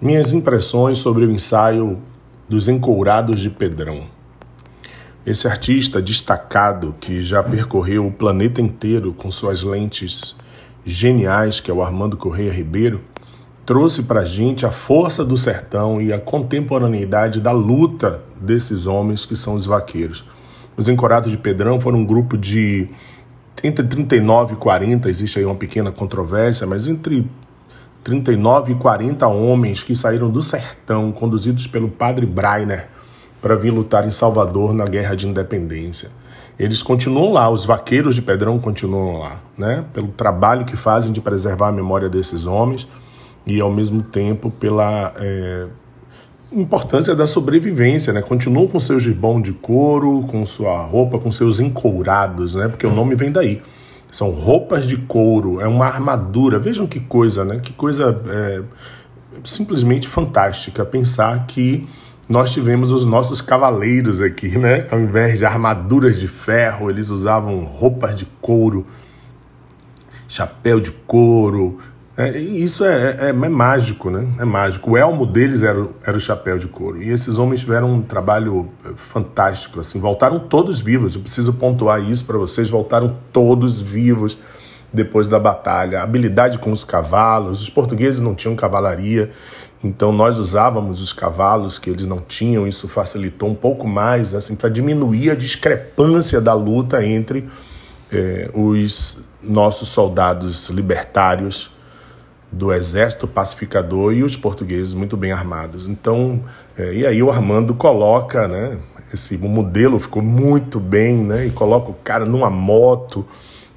Minhas impressões sobre o ensaio dos Encourados de Pedrão. Esse artista destacado que já percorreu o planeta inteiro com suas lentes geniais, que é o Armando Correia Ribeiro, trouxe para a gente a força do sertão e a contemporaneidade da luta desses homens que são os vaqueiros. Os Encourados de Pedrão foram um grupo de entre 39 e 40, existe aí uma pequena controvérsia, mas entre 39 e 40 homens que saíram do sertão, conduzidos pelo padre Brainer, para vir lutar em Salvador na Guerra de Independência. Eles continuam lá, os vaqueiros de Pedrão continuam lá, né? pelo trabalho que fazem de preservar a memória desses homens e, ao mesmo tempo, pela é, importância da sobrevivência. Né? Continuam com seus gibão de couro, com sua roupa, com seus encourados, né? porque o nome vem daí. São roupas de couro, é uma armadura. Vejam que coisa, né? Que coisa é, simplesmente fantástica pensar que nós tivemos os nossos cavaleiros aqui, né? Ao invés de armaduras de ferro, eles usavam roupas de couro, chapéu de couro, é, isso é, é, é, é, mágico, né? É mágico. O elmo deles era, era o chapéu de couro. E esses homens tiveram um trabalho eh, fantástico, assim. Voltaram todos vivos. Eu preciso pontuar isso para vocês. Voltaram todos vivos depois da batalha. A habilidade com os cavalos. Os portugueses não tinham cavalaria. Então nós usávamos os cavalos que eles não tinham. Isso facilitou um pouco mais, assim, para diminuir a discrepância da luta entre eh, os nossos soldados libertários do Exército Pacificador e os portugueses muito bem armados. Então, é, e aí o Armando coloca, né, esse modelo ficou muito bem, né, e coloca o cara numa moto,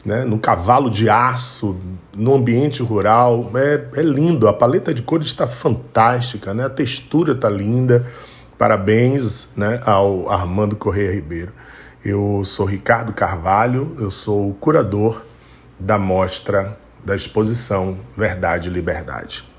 né, num cavalo de aço, no ambiente rural, é, é lindo, a paleta de cores está fantástica, né, a textura está linda, parabéns, né, ao Armando Correia Ribeiro. Eu sou Ricardo Carvalho, eu sou o curador da mostra da exposição Verdade e Liberdade.